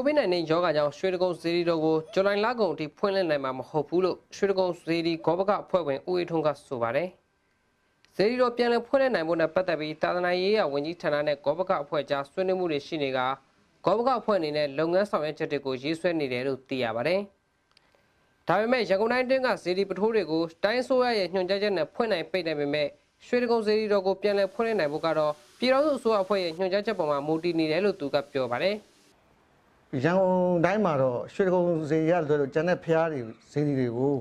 COVID-19 ရောဂါကြောင့်ရွှေဒဂုံစေတီတော်ကိုဇူလိုင်လကုန်အထိဖွင့်လှစ်နိုင်မှာမဟုတ်ဘူးလို့ရွှေဒဂုံစေတီဂောဘကအဖွဲ့ဝင်ဦးအေးထွန်းကဆိုပါတယ်။စေတီတော်ပြန်လည်ဖွင့်လှစ်နိုင်ဖို့နဲ့ပတ်သက်ပြီးသာသနာရေးရာဝန်ကြီးဌာနနဲ့ဂောဘကအဖွဲ့ကြားဆွေးနွေးမှုတွေရှိနေကဂောဘကအဖွဲ့အနေနဲ့လုပ်ငန်းဆောင်ရွက်ချက်တွေကိုရေးဆွဲနေတယ်လို့သိရပါတယ်။ဒါပေမဲ့ရန်ကုန်တိုင်းအတွင်းကစေတီပထိုးတွေကိုတိုင်းဆိုရရဲ့ညွှန်ကြားချက်နဲ့ဖွင့်နိုင်ပိတ်နိုင်ပေမဲ့ရွှေဒဂုံစေတီတော်ကိုပြန်လည်ဖွင့်လှစ်နိုင်ဖို့ကတော့ပြည်တော်စုအစိုးရအဖွဲ့ရဲ့ညွှန်ကြားချက်ပေါ်မှာမူတည်နေတယ်လို့သူကပြောပါတယ်။ရန်ကုန်တိုင်းမှာတော့ရွှေကုံဈေးရလို့ကျန်တဲ့ဖျားတွေဈေးတွေကို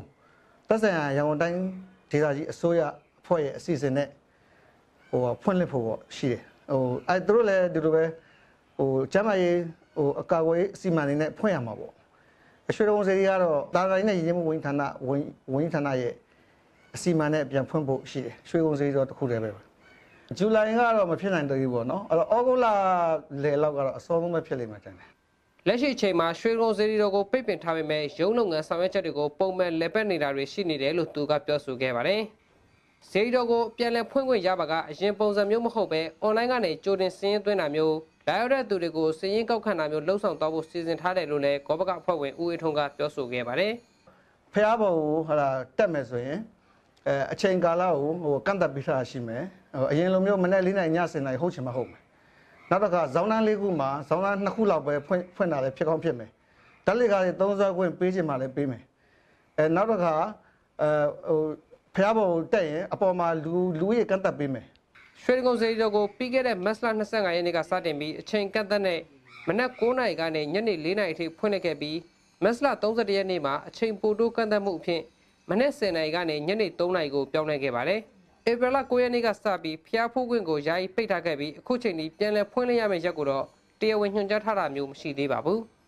သက်ဆိုင်ရာရန်ကုန်တိုင်းဒေသကြီးအစိုးရအဖွဲ့ရဲ့အစီအစဉ်နဲ့ဟိုဖွင့်လှစ်ဖို့ပေါ့ရှိတယ်ဟိုအဲသူတို့လည်းဒီလိုပဲဟိုကျမ်းမာရေးဟိုအကာအကွယ်အစီအမံတွေနဲ့ဖွင့်ရမှာပေါ့အရွှေတုံးစေးကတော့တာတိုင်းနဲ့ရင်းရင်းဝင်းဌာနဝင်းဝင်းဌာနရဲ့အစီအမံနဲ့ပြန်ဖွင့်ဖို့ရှိတယ်ရွှေကုံစေးတော့တခုတည်းပဲဇူလိုင်ကတော့မဖြစ်နိုင်သေးဘူးပေါ့နော်အဲ့တော့ဩဂုတ်လလယ်လောက်ကတော့အစောဆုံးပဲဖြစ်လိမ့်မယ်တန်တယ်လက်ရှိအချိန်မှာရွှေကုန်းစေတီတော်ကိုပိတ်ပင်ထားပေမဲ့ရုံးလုပ်ငန်းဆောင်ရွက်ချက်တွေကိုပုံမှန်လက်ပတ်နေတာတွေရှိနေတယ်လို့သူကပြောဆိုခဲ့ပါတယ်။စေတီတော်ကိုပြန်လည်ဖွင့်ခွင့်ရပါကအရင်ပုံစံမျိုးမဟုတ်ပဲအွန်လိုင်းကနေကြိုတင်စည်းရင်းသွင်းတာမျိုးလာရောက်တဲ့သူတွေကိုစည်းရင်းကောက်ခံတာမျိုးလှုပ်ဆောင်သွားဖို့စီစဉ်ထားတယ်လို့လည်းကောဘကအဖွဲ့ဝင်ဦးအေထုံးကပြောဆိုခဲ့ပါတယ်။ဖျားပုံကိုဟာတက်မယ်ဆိုရင်အဲအချိန်ကာလကိုဟိုကန့်သတ်ပေးထားတာရှိမယ်။ဟိုအရင်လိုမျိုးမနေ့၄နိုင်ည၁၀နိုင်ဟုတ်ချင်မှဟုတ်မယ်။နောက်တစ်ခါဇောင်းတန်းလေးခုမှာဇောင်းတန်းနှစ်ခုလောက်ပဲဖွင့်ဖွင့်တာလည်းဖြစ်ကောင်းဖြစ်မယ်ဓာတ်လေကားတွေသုံးစွဲခွင့်ပေးခြင်းမှလည်းပေးမယ်အဲနောက်တစ်ခါအဲဟိုဖျားပုံတက်ရင်အပေါ်မှာလူလူရေကန့်တက်ပေးမယ်ရွှေဒဂုံစေတီတော်ကိုပြီးခဲ့တဲ့မတ်လ25ရက်နေ့ကစတင်ပြီးအချိန်ကန့်သက်နဲ့မနက်9:00နာရီကနေညနေ4:00နာရီအထိဖွင့်ခဲ့ပြီးမတ်လ31ရက်နေ့မှာအချိန်ပိုတိုးကန့်သက်မှုအဖြစ်မနက်10:00နာရီကနေညနေ3:00နာရီကိုပြောင်းလဲခဲ့ပါတယ်။ဧပြီလ9ရက်နေ့ကစပြီးဖျားဖိုးခွင့်ကိုယာယီပိတ်ထားခဲ့ပြီးအခုချိန်ထိပြန်လည်ဖွင့်လှစ်ရမယ့်ရက်ကိုတော့တရားဝင်ညွှန်ကြားထားတာမျိုးမရှိသေးပါဘူး။